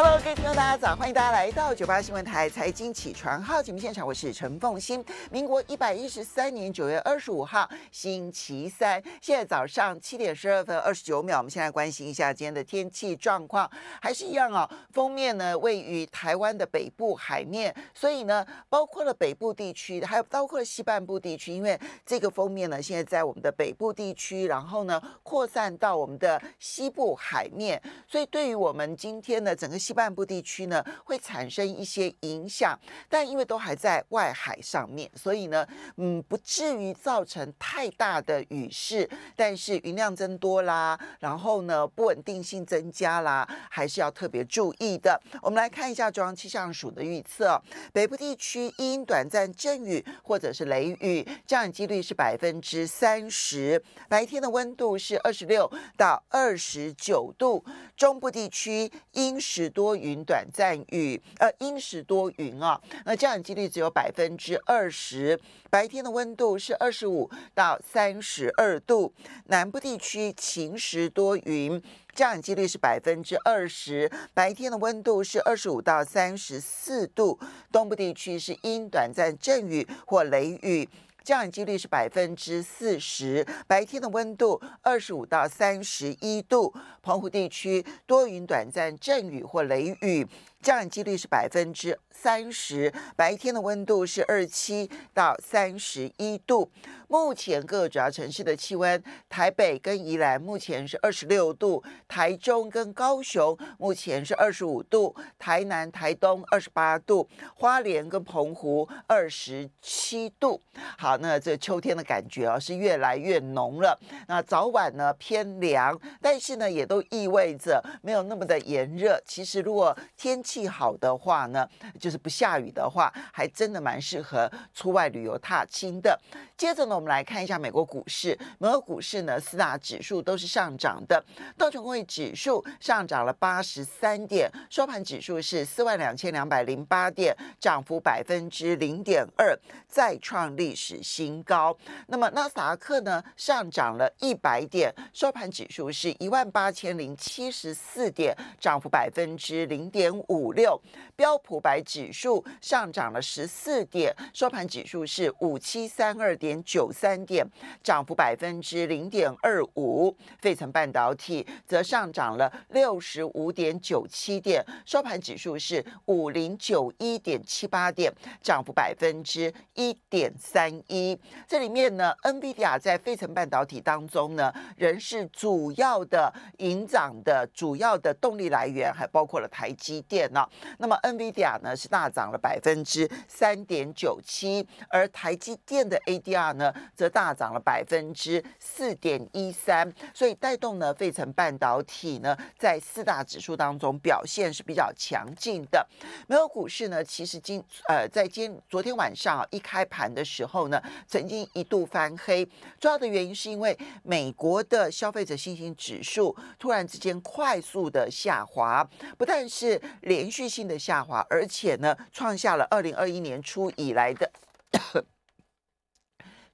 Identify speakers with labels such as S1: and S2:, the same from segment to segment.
S1: Hello，各位听众，大家早！欢迎大家来到九八新闻台财经起床号节目现场，我是陈凤欣。民国一百一十三年九月二十五号，星期三，现在早上七点十二分二十九秒。我们先来关心一下今天的天气状况，还是一样哦。封面呢位于台湾的北部海面，所以呢，包括了北部地区，还有包括了西半部地区，因为这个封面呢现在在我们的北部地区，然后呢扩散到我们的西部海面，所以对于我们今天的整个。西半部地区呢会产生一些影响，但因为都还在外海上面，所以呢，嗯，不至于造成太大的雨势，但是云量增多啦，然后呢，不稳定性增加啦，还是要特别注意的。我们来看一下中央气象署的预测：北部地区因短暂阵雨或者是雷雨，降雨几率是百分之三十，白天的温度是二十六到二十九度；中部地区因时多云短暂雨，呃阴时多云啊，那降雨几率只有百分之二十，白天的温度是二十五到三十二度。南部地区晴时多云，降雨几率是百分之二十，白天的温度是二十五到三十四度。东部地区是阴短暂阵雨或雷雨。降雨几率是百分之四十，白天的温度二十五到三十一度，澎湖地区多云，短暂阵雨或雷雨。降雨几率是百分之三十，白天的温度是二七到三十一度。目前各主要城市的气温，台北跟宜兰目前是二十六度，台中跟高雄目前是二十五度，台南、台东二十八度，花莲跟澎湖二十七度。好，那这秋天的感觉哦，是越来越浓了。那早晚呢偏凉，但是呢也都意味着没有那么的炎热。其实如果天，气好的话呢，就是不下雨的话，还真的蛮适合出外旅游踏青的。接着呢，我们来看一下美国股市。美国股市呢，四大指数都是上涨的。道琼工业指数上涨了八十三点，收盘指数是四万两千两百零八点，涨幅百分之零点二，再创历史新高。那么纳斯达克呢，上涨了一百点，收盘指数是一万八千零七十四点，涨幅百分之零点五。五六标普白指数上涨了十四点，收盘指数是五七三二点九三点，涨幅百分之零点二五。费城半导体则上涨了六十五点九七点，收盘指数是五零九一点七八点，涨幅百分之一点三一。这里面呢，NVIDIA 在费城半导体当中呢，仍是主要的引涨的主要的动力来源，还包括了台积电。那那么 NVIDIA 呢是大涨了百分之三点九七，而台积电的 ADR 呢则大涨了百分之四点一三，所以带动呢费城半导体呢在四大指数当中表现是比较强劲的。美国股市呢，其实今呃在今昨天晚上一开盘的时候呢，曾经一度翻黑，主要的原因是因为美国的消费者信心指数突然之间快速的下滑，不但是连。连续性的下滑，而且呢，创下了二零二一年初以来的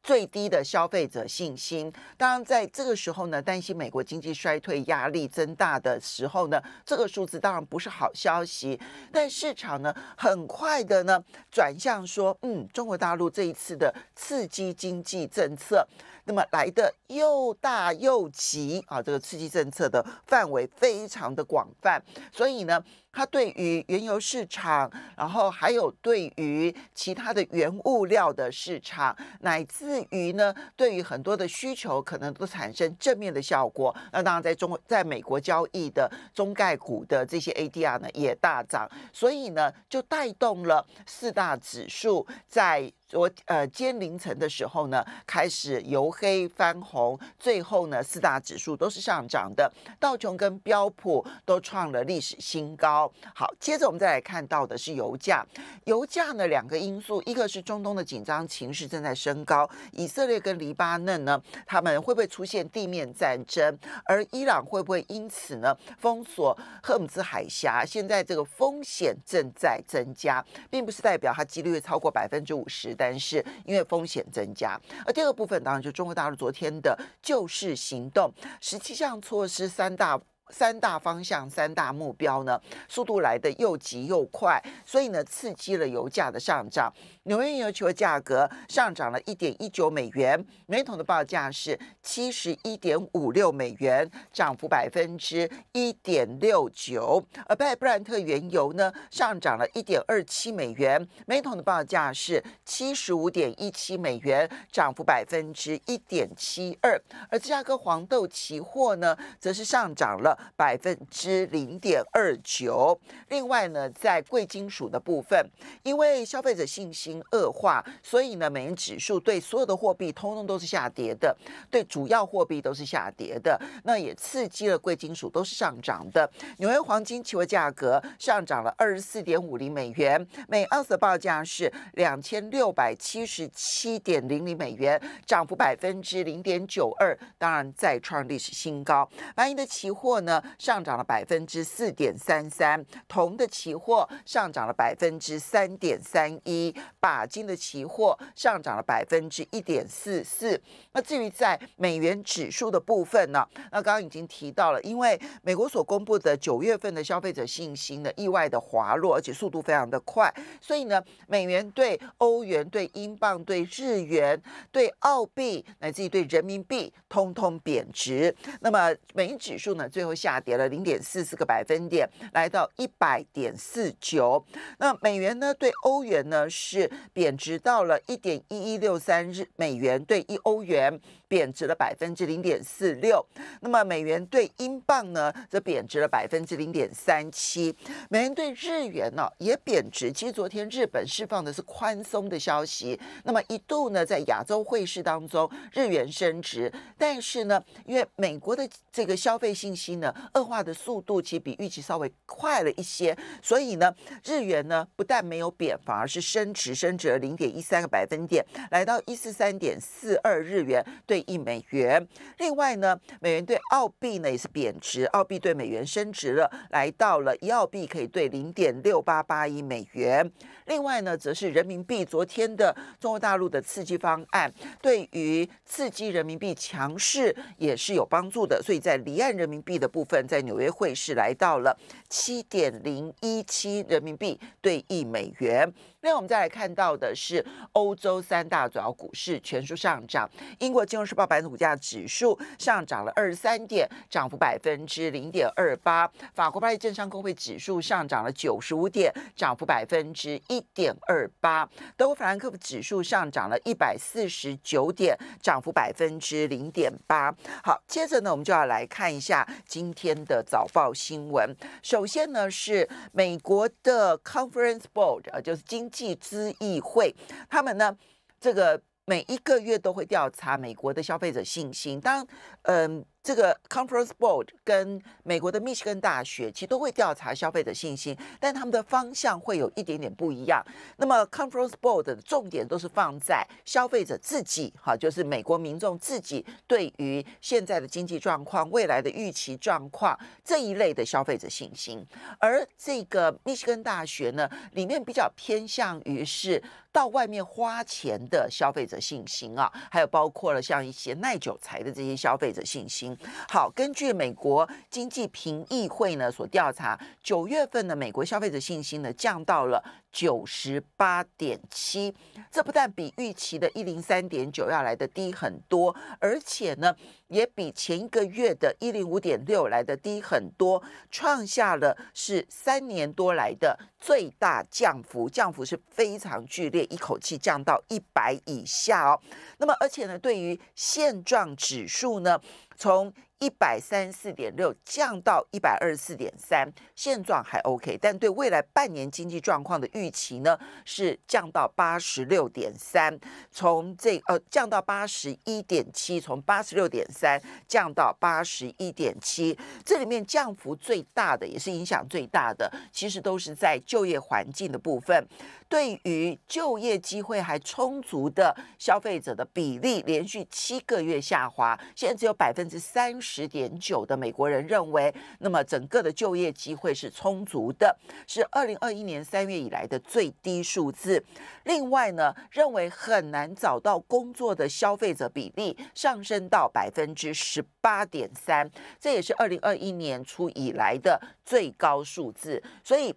S1: 最低的消费者信心。当然，在这个时候呢，担心美国经济衰退压力增大的时候呢，这个数字当然不是好消息。但市场呢，很快的呢，转向说，嗯，中国大陆这一次的刺激经济政策，那么来的又大又急啊，这个刺激政策的范围非常的广泛，所以呢。它对于原油市场，然后还有对于其他的原物料的市场，乃至于呢，对于很多的需求可能都产生正面的效果。那当然，在中在美国交易的中概股的这些 ADR 呢，也大涨，所以呢，就带动了四大指数在昨呃今凌晨的时候呢，开始由黑翻红，最后呢，四大指数都是上涨的，道琼跟标普都创了历史新高。好，接着我们再来看到的是油价。油价呢，两个因素，一个是中东的紧张情势正在升高，以色列跟黎巴嫩呢，他们会不会出现地面战争？而伊朗会不会因此呢封锁赫姆兹海峡？现在这个风险正在增加，并不是代表它几率会超过百分之五十，但是因为风险增加。而第二部分当然就中国大陆昨天的救市行动，十七项措施，三大。三大方向、三大目标呢，速度来的又急又快，所以呢，刺激了油价的上涨。纽约原油价格上涨了一点一九美元，每桶的报价是七十一点五六美元，涨幅百分之一点六九。而布兰特原油呢，上涨了一点二七美元，每桶的报价是七十五点一七美元，涨幅百分之一点七二。而芝加哥黄豆期货呢，则是上涨了。百分之零点二九。另外呢，在贵金属的部分，因为消费者信心恶化，所以呢，美元指数对所有的货币通通都是下跌的，对主要货币都是下跌的。那也刺激了贵金属都是上涨的。纽约黄金期货价格上涨了二十四点五零美元，每盎司的报价是两千六百七十七点零零美元，涨幅百分之零点九二，当然再创历史新高。白银的期货。呢，上涨了百分之四点三三，铜的期货上涨了百分之三点三一，钯金的期货上涨了百分之一点四四。那至于在美元指数的部分呢，那刚刚已经提到了，因为美国所公布的九月份的消费者信心呢，意外的滑落，而且速度非常的快，所以呢，美元对欧元、对英镑、对日元、对澳币，乃至于对人民币，通通贬值。那么美元指数呢，最后。下跌了零点四四个百分点，来到一百点四九。那美元呢？对欧元呢？是贬值到了一点一一六三日美元对一欧元贬值了百分之零点四六。那么美元对英镑呢？则贬值了百分之零点三七。美元对日元呢？也贬值。其实昨天日本释放的是宽松的消息，那么一度呢，在亚洲汇市当中，日元升值。但是呢，因为美国的这个消费信心呢？恶化的速度其实比预期稍微快了一些，所以呢，日元呢不但没有贬，反而是升值，升值了零点一三个百分点，来到一四三点四二日元兑一美元。另外呢，美元对澳币呢也是贬值，澳币对美元升值了，来到了一澳币可以兑零点六八八一美元。另外呢，则是人民币昨天的中国大陆的刺激方案，对于刺激人民币强势也是有帮助的。所以在离岸人民币的部分，在纽约汇市来到了七点零一七人民币兑一美元。那我们再来看到的是欧洲三大主要股市全数上涨，英国金融时报版股价指数上涨了二十三点，涨幅百分之零点二八；法国巴黎政商工会指数上涨了九十五点，涨幅百分之一点二八；德国法兰克福指数上涨了一百四十九点，涨幅百分之零点八。好，接着呢，我们就要来看一下今天的早报新闻。首先呢，是美国的 Conference Board 呃，就是今季之议会，他们呢？这个每一个月都会调查美国的消费者信心。当嗯。这个 Conference Board 跟美国的密歇根大学其实都会调查消费者信心，但他们的方向会有一点点不一样。那么 Conference Board 的重点都是放在消费者自己，哈，就是美国民众自己对于现在的经济状况、未来的预期状况这一类的消费者信心。而这个密歇根大学呢，里面比较偏向于是。到外面花钱的消费者信心啊，还有包括了像一些耐久材的这些消费者信心。好，根据美国经济评议会呢所调查，九月份的美国消费者信心呢降到了九十八点七，这不但比预期的一零三点九要来的低很多，而且呢也比前一个月的一零五点六来的低很多，创下了是三年多来的最大降幅，降幅是非常剧烈。一口气降到一百以下哦，那么而且呢，对于现状指数呢？从一百三十四点六降到一百二十四点三，现状还 OK，但对未来半年经济状况的预期呢，是降到八十六点三，从这呃降到八十一点七，从八十六点三降到八十一点七，这里面降幅最大的，也是影响最大的，其实都是在就业环境的部分。对于就业机会还充足的消费者的比例，连续七个月下滑，现在只有百分。百分之三十点九的美国人认为，那么整个的就业机会是充足的，是二零二一年三月以来的最低数字。另外呢，认为很难找到工作的消费者比例上升到百分之十八点三，这也是二零二一年初以来的最高数字。所以。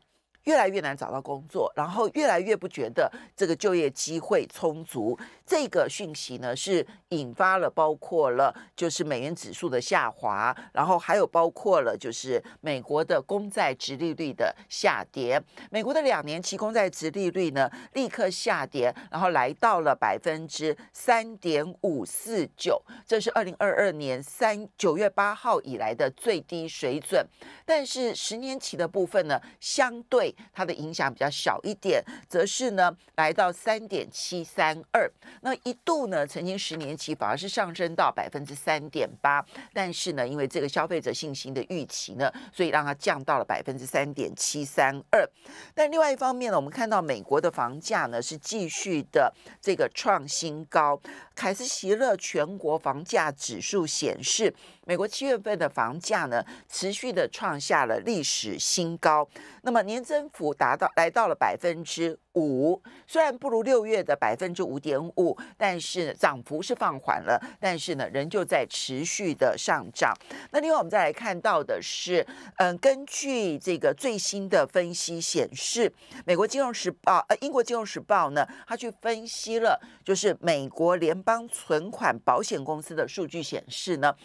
S1: 越来越难找到工作，然后越来越不觉得这个就业机会充足。这个讯息呢，是引发了包括了就是美元指数的下滑，然后还有包括了就是美国的公债值利率的下跌。美国的两年期公债值利率呢，立刻下跌，然后来到了百分之三点五四九，这是二零二二年三九月八号以来的最低水准。但是十年期的部分呢，相对。它的影响比较小一点，则是呢来到三点七三二。那一度呢，曾经十年期反而是上升到百分之三点八，但是呢，因为这个消费者信心的预期呢，所以让它降到了百分之三点七三二。但另外一方面呢，我们看到美国的房价呢是继续的这个创新高。凯斯席勒全国房价指数显示，美国七月份的房价呢持续的创下了历史新高。那么年增。幅达到来到了百分之五，虽然不如六月的百分之五点五，但是涨幅是放缓了。但是呢，仍旧在持续的上涨。那另外我们再来看到的是，嗯，根据这个最新的分析显示，美国金融时报呃，英国金融时报呢，它去分析了，就是美国联邦存款保险公司的数据显示呢，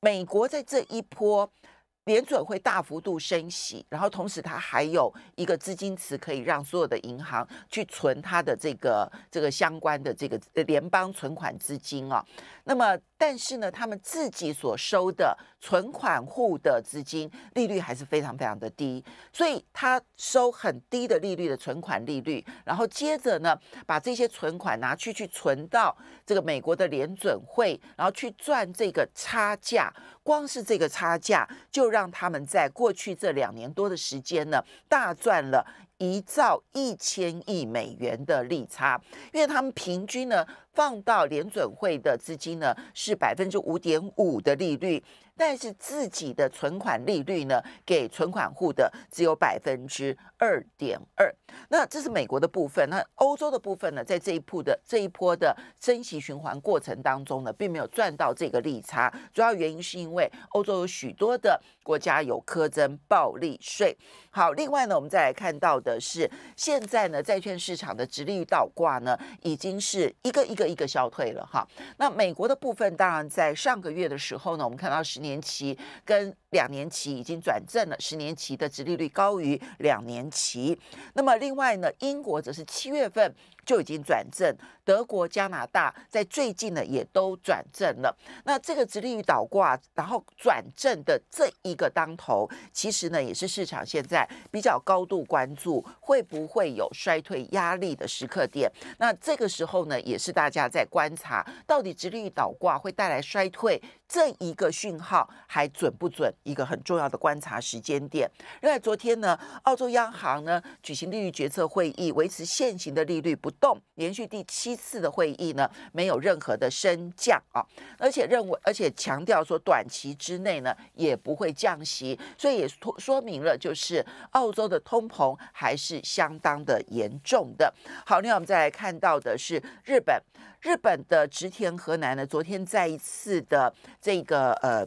S1: 美国在这一波。联准会大幅度升息，然后同时它还有一个资金池，可以让所有的银行去存它的这个这个相关的这个联邦存款资金啊。那么。但是呢，他们自己所收的存款户的资金利率还是非常非常的低，所以他收很低的利率的存款利率，然后接着呢把这些存款拿去去存到这个美国的联准会，然后去赚这个差价。光是这个差价，就让他们在过去这两年多的时间呢，大赚了一兆一千亿美元的利差，因为他们平均呢。放到联准会的资金呢是百分之五点五的利率，但是自己的存款利率呢给存款户的只有百分之二点二。那这是美国的部分，那欧洲的部分呢，在这一铺的这一波的升息循环过程当中呢，并没有赚到这个利差。主要原因是因为欧洲有许多的国家有苛征暴利税。好，另外呢，我们再来看到的是，现在呢，债券市场的直立倒挂呢，已经是一个一个。一个消退了哈，那美国的部分当然在上个月的时候呢，我们看到十年期跟两年期已经转正了，十年期的殖利率高于两年期。那么另外呢，英国则是七月份就已经转正，德国、加拿大在最近呢也都转正了。那这个殖利率倒挂，然后转正的这一个当头，其实呢也是市场现在比较高度关注会不会有衰退压力的时刻点。那这个时候呢，也是大。大家在观察，到底直立倒挂会带来衰退？这一个讯号还准不准？一个很重要的观察时间点。另外，昨天呢，澳洲央行呢举行利率决策会议，维持现行的利率不动，连续第七次的会议呢没有任何的升降啊，而且认为，而且强调说短期之内呢也不会降息，所以也说明了就是澳洲的通膨还是相当的严重的。好，另外我们再来看到的是日本。日本的植田和男呢，昨天再一次的这个呃，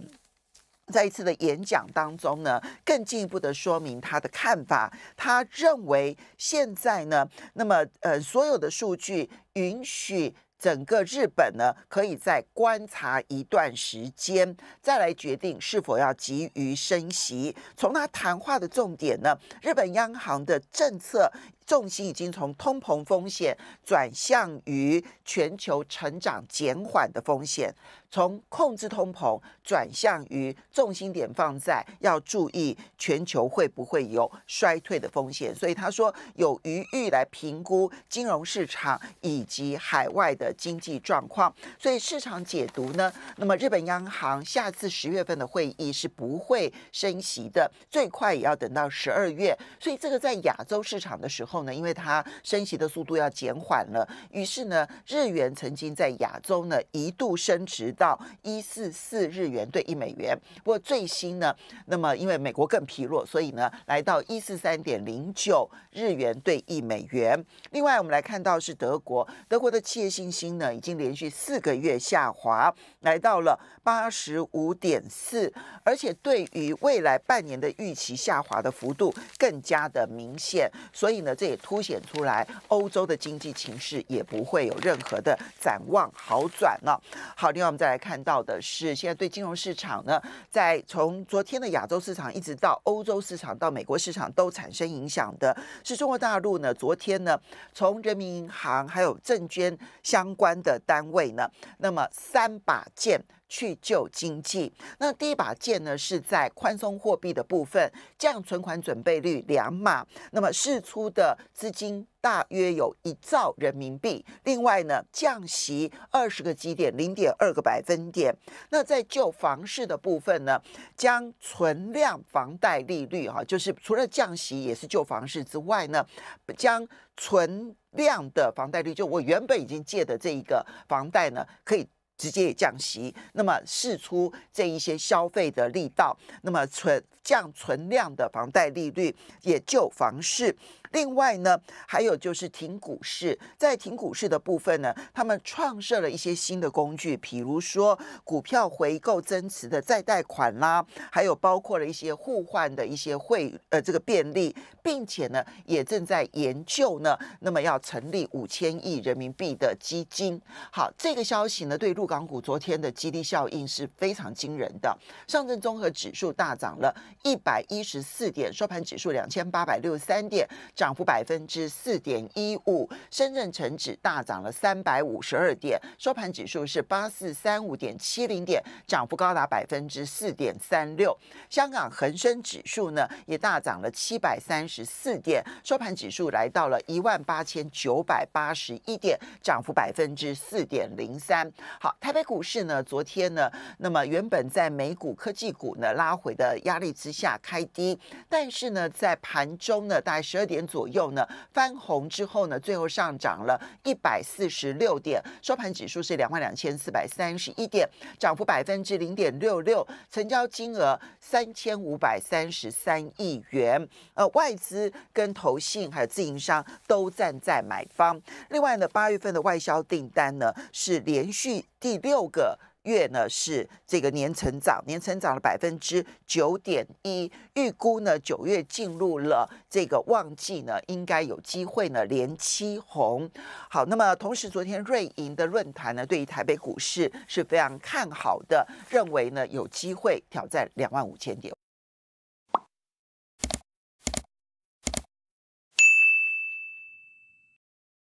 S1: 在一次的演讲当中呢，更进一步的说明他的看法。他认为现在呢，那么呃所有的数据允许整个日本呢，可以再观察一段时间，再来决定是否要急于升息。从他谈话的重点呢，日本央行的政策。重心已经从通膨风险转向于全球成长减缓的风险，从控制通膨转向于重心点放在要注意全球会不会有衰退的风险。所以他说有余裕来评估金融市场以及海外的经济状况。所以市场解读呢，那么日本央行下次十月份的会议是不会升息的，最快也要等到十二月。所以这个在亚洲市场的时候。后呢？因为它升息的速度要减缓了，于是呢，日元曾经在亚洲呢一度升值到一四四日元兑一美元。不过最新呢，那么因为美国更疲弱，所以呢，来到一四三点零九日元兑一美元。另外，我们来看到是德国，德国的企业信心呢已经连续四个月下滑，来到了八十五点四，而且对于未来半年的预期下滑的幅度更加的明显，所以呢这。也凸显出来，欧洲的经济形势也不会有任何的展望好转了。好，另外我们再来看到的是，现在对金融市场呢，在从昨天的亚洲市场一直到欧洲市场到美国市场都产生影响的，是中国大陆呢，昨天呢，从人民银行还有证券相关的单位呢，那么三把剑。去救经济，那第一把剑呢是在宽松货币的部分，降存款准备率两码，那么释出的资金大约有一兆人民币。另外呢，降息二十个基点，零点二个百分点。那在救房市的部分呢，将存量房贷利率，哈，就是除了降息也是救房市之外呢，将存量的房贷率，就我原本已经借的这一个房贷呢，可以。直接也降息，那么试出这一些消费的力道，那么存降存量的房贷利率，也就房市。另外呢，还有就是停股市，在停股市的部分呢，他们创设了一些新的工具，比如说股票回购增持的再贷款啦，还有包括了一些互换的一些汇呃这个便利，并且呢也正在研究呢。那么要成立五千亿人民币的基金。好，这个消息呢对陆港股昨天的激励效应是非常惊人的。上证综合指数大涨了一百一十四点，收盘指数两千八百六十三点。涨幅百分之四点一五，深圳成指大涨了三百五十二点，收盘指数是八四三五点七零点，涨幅高达百分之四点三六。香港恒生指数呢也大涨了七百三十四点，收盘指数来到了一万八千九百八十一点，涨幅百分之四点零三。好，台北股市呢昨天呢，那么原本在美股科技股呢拉回的压力之下开低，但是呢在盘中呢大概十二点。左右呢，翻红之后呢，最后上涨了一百四十六点，收盘指数是两万两千四百三十一点，涨幅百分之零点六六，成交金额三千五百三十三亿元。呃，外资跟投信还有自营商都站在买方。另外呢，八月份的外销订单呢是连续第六个。月呢是这个年成长，年成长了百分之九点一，预估呢九月进入了这个旺季呢，应该有机会呢连七红。好，那么同时昨天瑞银的论坛呢，对于台北股市是非常看好的，认为呢有机会挑战两万五千点。